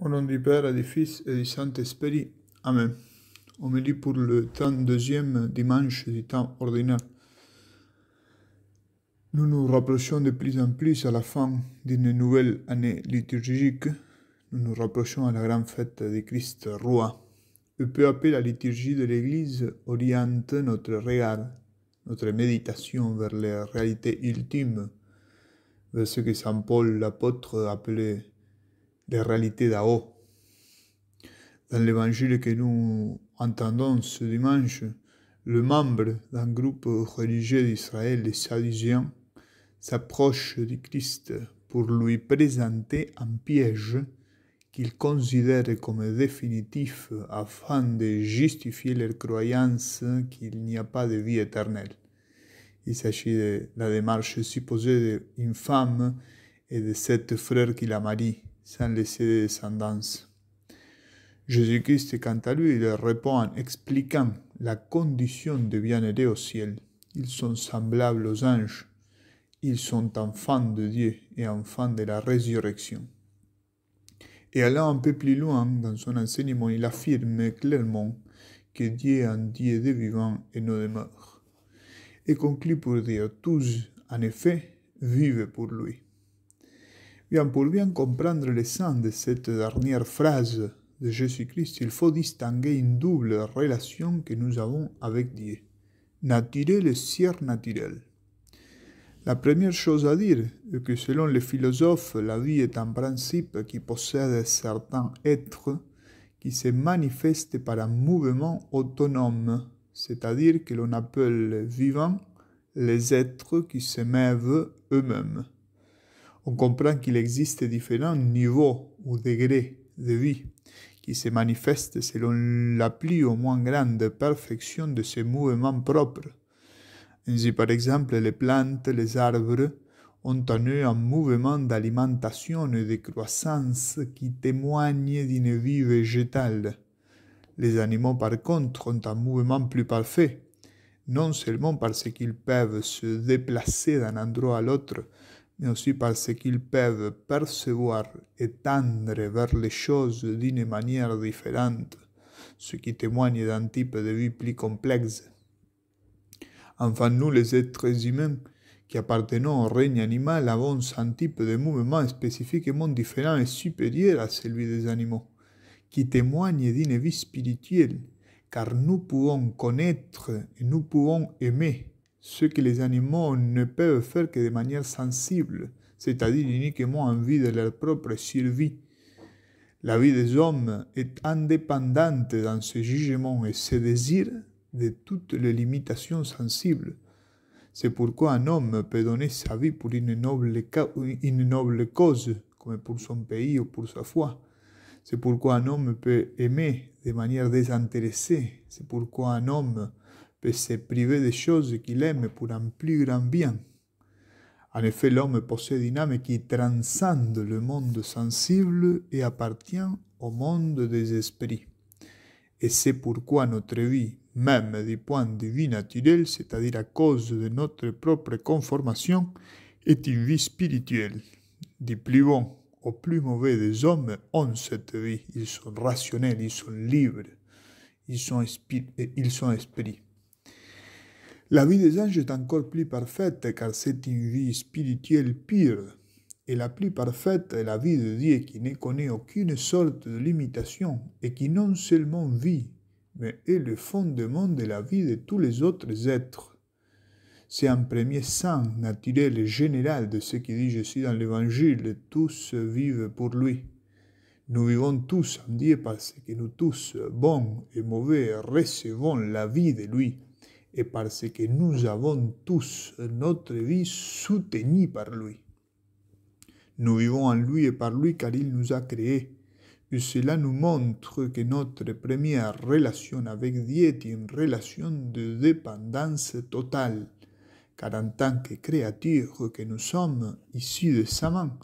Au nom du Père du Fils et du Saint-Esprit. Amen. Homélie pour le 32e dimanche du temps ordinaire. Nous nous rapprochons de plus en plus à la fin d'une nouvelle année liturgique. Nous nous rapprochons à la grande fête de Christ roi. Et peu à peu, la liturgie de l'Église oriente notre regard, notre méditation vers la réalité ultimes, vers ce que Saint Paul l'apôtre appelait des réalités d'Ao. Dans l'évangile que nous entendons ce dimanche, le membre d'un groupe religieux d'Israël, les Sadducéens, s'approche du Christ pour lui présenter un piège qu'il considère comme définitif afin de justifier leur croyance qu'il n'y a pas de vie éternelle. Il s'agit de la démarche supposée d'une femme et de sept frères qui la marient sans laisser descendance. Jésus-Christ, quant à lui, il répond en expliquant la condition de bien aider au ciel. Ils sont semblables aux anges, ils sont enfants de Dieu et enfants de la résurrection. Et allant un peu plus loin dans son enseignement, il affirme clairement que Dieu est un Dieu de vivant et non de morts. Et conclut pour dire tous, en effet, vivent pour lui pour bien comprendre le sens de cette dernière phrase de Jésus-Christ, il faut distinguer une double relation que nous avons avec Dieu, naturel et naturel. La première chose à dire est que selon les philosophes, la vie est un principe qui possède certains êtres qui se manifestent par un mouvement autonome, c'est-à-dire que l'on appelle vivants les êtres qui se mèvent eux-mêmes on comprend qu'il existe différents niveaux ou degrés de vie qui se manifestent selon la plus ou moins grande perfection de ces mouvements propres. Ainsi, par exemple, les plantes, les arbres ont en eux un mouvement d'alimentation et de croissance qui témoigne d'une vie végétale. Les animaux, par contre, ont un mouvement plus parfait, non seulement parce qu'ils peuvent se déplacer d'un endroit à l'autre, mais aussi parce qu'ils peuvent percevoir et tendre vers les choses d'une manière différente, ce qui témoigne d'un type de vie plus complexe. Enfin, nous, les êtres humains qui appartenons au règne animal, avons un type de mouvement spécifiquement différent et supérieur à celui des animaux, qui témoigne d'une vie spirituelle, car nous pouvons connaître et nous pouvons aimer ce que les animaux ne peuvent faire que de manière sensible, c'est-à-dire uniquement en vue de leur propre survie. La vie des hommes est indépendante dans ce jugement et ce désir de toutes les limitations sensibles. C'est pourquoi un homme peut donner sa vie pour une noble, une noble cause, comme pour son pays ou pour sa foi. C'est pourquoi un homme peut aimer de manière désintéressée. C'est pourquoi un homme peut se priver des choses qu'il aime pour un plus grand bien. En effet, l'homme possède une âme qui transcende le monde sensible et appartient au monde des esprits. Et c'est pourquoi notre vie, même du point de vue naturel, c'est-à-dire à cause de notre propre conformation, est une vie spirituelle. Du plus bon au plus mauvais des hommes ont cette vie. Ils sont rationnels, ils sont libres, ils sont, ils sont esprits. La vie des anges est encore plus parfaite car c'est une vie spirituelle pure et la plus parfaite est la vie de Dieu qui ne connaît aucune sorte de limitation et qui non seulement vit, mais est le fondement de la vie de tous les autres êtres. C'est un premier sang naturel et général de ce qui dit Jésus dans l'Évangile, tous vivent pour lui. Nous vivons tous en Dieu parce que nous tous, bons et mauvais, recevons la vie de lui et parce que nous avons tous notre vie soutenue par lui. Nous vivons en lui et par lui car il nous a créés. Et cela nous montre que notre première relation avec Dieu est une relation de dépendance totale, car en tant que créatures que nous sommes ici de sa main,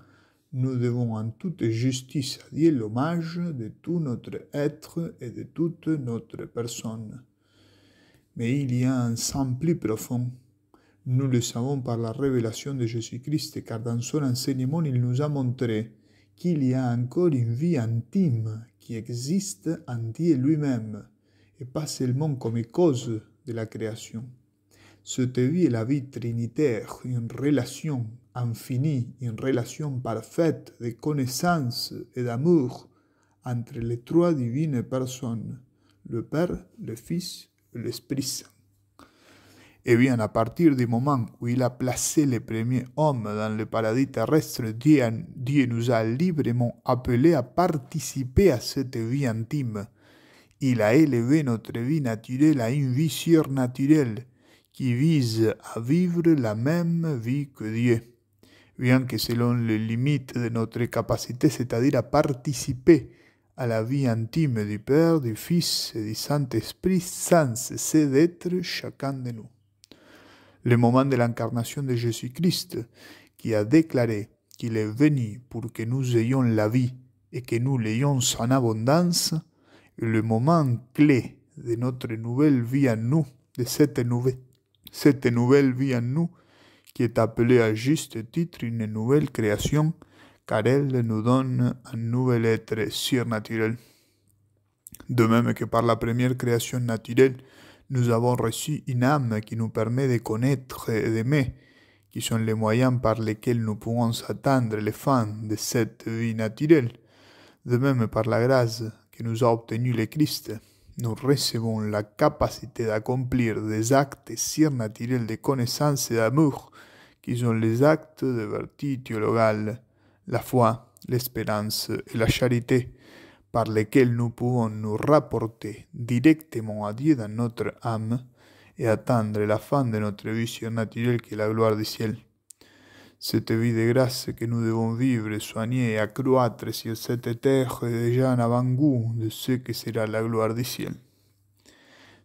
nous devons en toute justice à Dieu l'hommage de tout notre être et de toute notre personne mais il y a un sens plus profond. Nous le savons par la révélation de Jésus-Christ, car dans son enseignement, il nous a montré qu'il y a encore une vie intime qui existe en Dieu lui-même, et pas seulement comme cause de la création. Cette vie est la vie trinitaire, une relation infinie, une relation parfaite de connaissance et d'amour entre les trois divines personnes, le Père, le Fils l'Esprit bien, à partir du moment où il a placé le premier homme dans le paradis terrestre, Dieu, Dieu nous a librement appelé à participer à cette vie intime. Il a élevé notre vie naturelle à une vie surnaturelle qui vise à vivre la même vie que Dieu, bien que selon les limites de notre capacité, c'est-à-dire à participer à la vie intime du Père, du Fils et du Saint-Esprit sans cesser d'être chacun de nous. Le moment de l'incarnation de Jésus-Christ, qui a déclaré qu'il est venu pour que nous ayons la vie et que nous l'ayons en abondance, le moment clé de notre nouvelle vie en nous, de cette nouvelle, cette vie en nous, qui est appelée à juste titre une nouvelle création, car elle nous donne un nouvel être surnaturel. De même que par la première création naturelle, nous avons reçu une âme qui nous permet de connaître et d'aimer, qui sont les moyens par lesquels nous pouvons atteindre les fins de cette vie naturelle. De même, par la grâce que nous a obtenue le Christ, nous recevons la capacité d'accomplir des actes surnaturels de connaissance et d'amour, qui sont les actes de vertu théologale. la foi, l'espérance et la charité, par lesquelles nous pouvons nous rapporter directement à Dieu dans notre âme et attendre la fin de notre vision naturelle que la gloire du ciel. Cette vie de grâce que nous devons vivre, soigner et accroître sur cette terre est déjà avant-goût de ce que sera la gloire du ciel.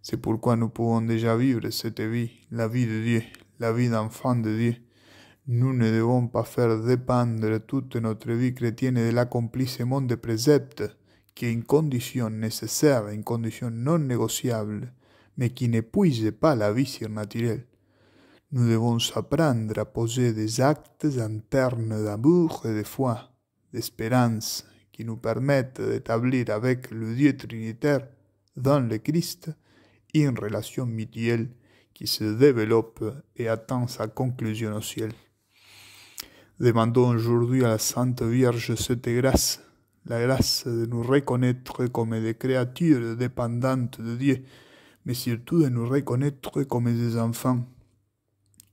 C'est pourquoi nous pouvons déjà vivre cette vie, la vie de Dieu, la vie d'enfant de Dieu, ne devons pas faire dépendre toute notre vie chrétienne de la de de qui que en condition nécessaire, en condition non négociable, me qui n'épuise pas la vie surnaturelle. Nous devons apprendre à poser des actes internes d'amour de foi, d'espérance, qui nous permettent d'établir avec le Dieu Trinitaire, dans le Christ, une relation mutuelle qui se développe et atteint sa conclusion au ciel. Demandons aujourd'hui à la Sainte Vierge cette grâce, la grâce de nous reconnaître comme des créatures dépendantes de Dieu, mais surtout de nous reconnaître comme des enfants,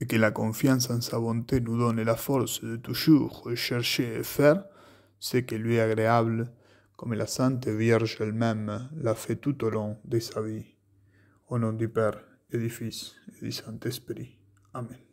et que la confiance en sa bonté nous donne la force de toujours chercher et faire ce qui lui est agréable, comme la Sainte Vierge elle-même l'a fait tout au long de sa vie. Au nom du Père et du Fils et du Saint-Esprit. Amen.